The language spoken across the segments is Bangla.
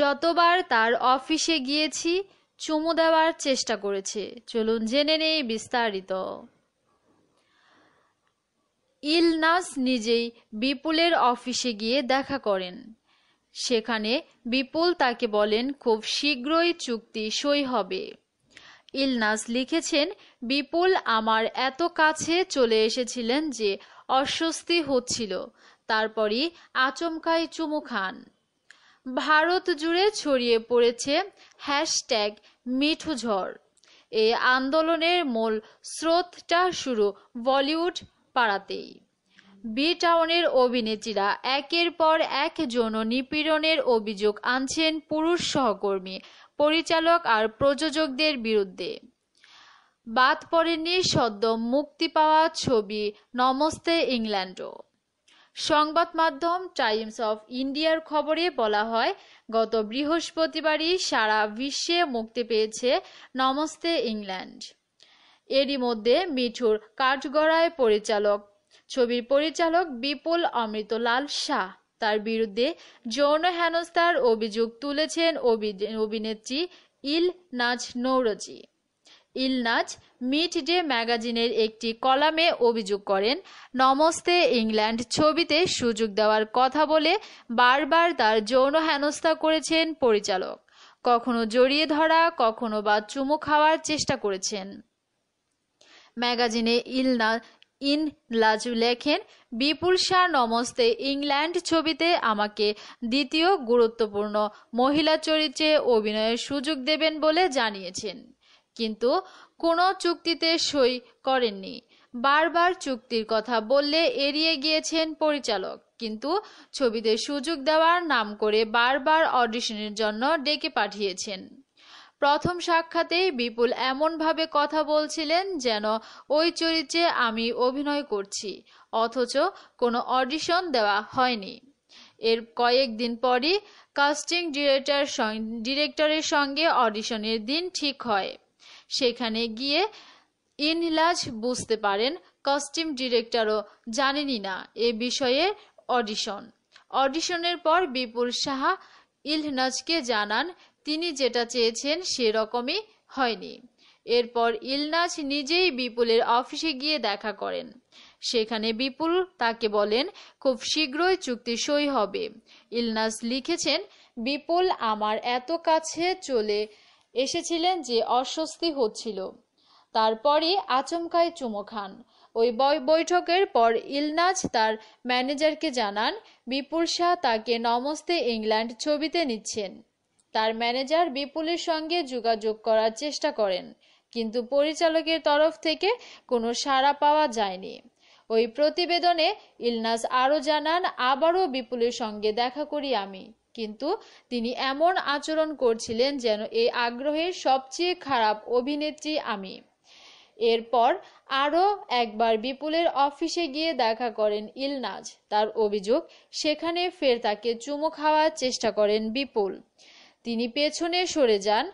যতবার তার অফিসে গিয়েছি চুমু দেওয়ার চেষ্টা করেছে চলুন জেনে নেই বিস্তারিত ইলনাস নিজেই বিপুলের অফিসে গিয়ে দেখা করেন সেখানে বিপুল তাকে বলেন খুব শীঘ্রই চুক্তি সই হবে ইলনাস লিখেছেন বিপুল আমার এত কাছে চলে এসেছিলেন যে অস্বস্তি হচ্ছিল তারপরই আচমকায় চুমু খান ভারত জুড়ে ছড়িয়ে পড়েছে হ্যাশট্যাগ মিঠু ঝড় এ আন্দোলনের মূল স্রোতটা শুরু বলিউড পাড়াতেই বি টাউনের অভিনেত্রীরা একের পর এক যৌন নিপীড়নের অভিযোগ আনছেন পুরুষ সহকর্মী পরিচালক আর প্রযোজকদের বিরুদ্ধে বাদ পড়েনি সদ্য মুক্তি পাওয়া ছবি নমস্তে ইংল্যান্ডও সংবাদ মাধ্যম টাইমস অফ ইন্ডিয়ার খবরে বলা হয় গত বৃহস্পতিবারই সারা বিশ্বে মুক্তি পেয়েছে নমস্তে ইংল্যান্ড এরই মধ্যে মিঠুর কাঠগড়ায় পরিচালক ছবির পরিচালক বিপুল অমৃতলাল শাহ তার বিরুদ্ধে যৌন হেনস্থার অভিযোগ তুলেছেন অভিনেত্রী Elnaaz Norouzi Elnaaz mid day ম্যাগাজিনের একটি কলামে অভিযোগ করেন নমস্তে ইংল্যান্ড ছবিতে সুযোগ দেওয়ার কথা বলে বারবার তার যৌন হেনস্থা করেছেন পরিচালক কখনো জড়িয়ে ধরা কখনো বা চুমু খাওয়ার চেষ্টা করেছেন ম্যাগাজিনে ইলনা ইন লাজু লেখেন বিপুল শাহ নমস্তে ইংল্যান্ড ছবিতে আমাকে দ্বিতীয় গুরুত্বপূর্ণ মহিলা চরিত্রে অভিনয়ের সুযোগ দেবেন বলে জানিয়েছেন কিন্তু কোনো চুক্তিতে সই করেননি বারবার চুক্তির কথা বললে এড়িয়ে গিয়েছেন পরিচালক কিন্তু ছবিতে সুযোগ দেওয়ার নাম করে বারবার অডিশনের জন্য ডেকে পাঠিয়েছেন প্রথম সাক্ষাতে বিপুল এমনভাবে কথা বলছিলেন যেন ওই চরিত্রে আমি অভিনয় করছি অথচ কোনো অডিশন দেওয়া হয়নি এর কয়েকদিন পরই কাস্টিং ডিরেক্টর ডিরেক্টরের সঙ্গে অডিশনের দিন ঠিক হয় সেখানে গিয়ে ইনলাজ বুঝতে পারেন কস্টিউম ডিরেক্টরও জানেনি না এ বিষয়ে অডিশন অডিশনের পর বিপুল সাহা ইলনাজকে জানান তিনি যেটা চেয়েছেন সেরকমই হয়নি এরপর ইলনাজ নিজেই বিপুলের অফিসে গিয়ে দেখা করেন সেখানে বিপুল তাকে বলেন খুব শীঘ্রই চুক্তি সই হবে ইলনাজ লিখেছেন বিপুল আমার এত কাছে চলে এসেছিলেন যে অস্বস্তি হচ্ছিল তারপরে আচমকায় চুমো খান ওই বৈঠকের পর ইলনাজ তার ম্যানেজারকে জানান বিপুল শাহ তাকে নমস্তে ইংল্যান্ড ছবিতে নিচ্ছেন তার ম্যানেজার বিপুলের সঙ্গে যোগাযোগ করার চেষ্টা করেন কিন্তু পরিচালকের তরফ থেকে কোনো সাড়া পাওয়া যায়নি ওই প্রতিবেদনে ইলনাজ আরও জানান আবারও বিপুলের সঙ্গে দেখা করি আমি কিন্তু তিনি এমন আচরণ করছিলেন যেন এই আগ্রহের সবচেয়ে খারাপ অভিনেত্রী আমি এরপর আরও একবার বিপুলের অফিসে গিয়ে দেখা করেন ইলনাজ তার অভিযোগ সেখানে ফের তাকে চুমু খাওয়ার চেষ্টা করেন বিপুল তিনি পেছনে সরে যান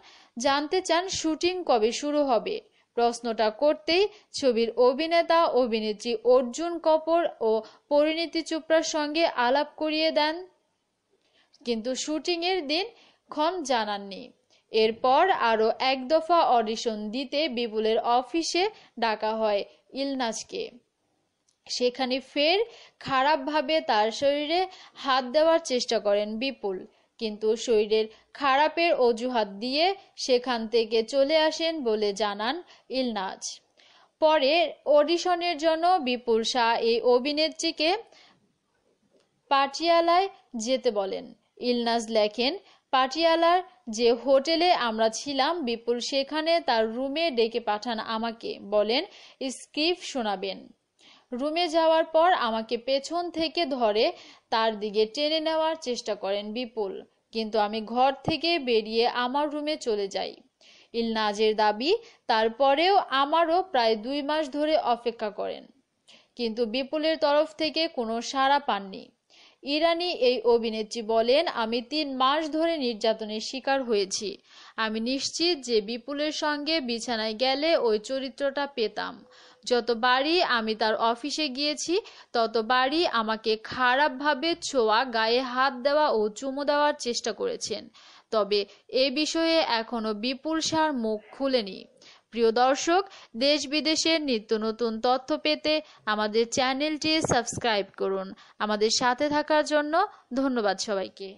জানতে চান শুটিং কবে শুরু হবে প্রশ্নটা করতেই ছবির অভিনেতা অভিনেত্রী অর্জুন কপর ও পরিণীতি চোপড়ার সঙ্গে আলাপ করিয়ে দেন কিন্তু শুটিংয়ের দিন ক্ষণ জানাননি এরপর আরও এক দফা অডিশন দিতে বিপুলের অফিসে ডাকা হয় ইলনাজকে সেখানে ফের খারাপভাবে তার শরীরে হাত দেওয়ার চেষ্টা করেন বিপুল কিন্তু শরীরের খারাপের অজুহাত দিয়ে সেখান থেকে চলে আসেন বলে জানান ইলনাজ পরে অডিশনের জন্য বিপুল শাহ এই অভিনেত্রীকে পাটিয়ালায় যেতে বলেন ইলনাজ লেখেন পাটিয়ালার যে হোটেলে আমরা ছিলাম বিপুল সেখানে তার রুমে ডেকে পাঠান আমাকে বলেন স্ক্রিপ্ট শোনাবেন রুমে যাওয়ার পর আমাকে পেছন থেকে ধরে তার দিকে টেনে নেওয়ার চেষ্টা করেন বিপুল কিন্তু আমি ঘর থেকে বেরিয়ে আমার রুমে চলে যাই ইলনাজের দাবি তারপরেও আমারও প্রায় দুই মাস ধরে অপেক্ষা করেন কিন্তু বিপুলের তরফ থেকে কোনো সাড়া পাননি ইরানি এই অভিনেত্রী বলেন আমি তিন মাস ধরে নির্যাতনের শিকার হয়েছি আমি নিশ্চিত যে বিপুলের সঙ্গে বিছানায় গেলে ওই চরিত্রটা পেতাম যত বাড়ি আমি তার অফিসে গিয়েছি তত বাড়ি আমাকে খারাপভাবে ছোঁয়া গায়ে হাত দেওয়া ও চুমু দেওয়ার চেষ্টা করেছেন তবে এ বিষয়ে এখনও বিপুল সার মুখ খুলেনি প্রিয় দর্শক দেশ বিদেশের নিত্য নতুন তথ্য পেতে আমাদের চ্যানেলটি সাবস্ক্রাইব করুন আমাদের সাথে থাকার জন্য ধন্যবাদ সবাইকে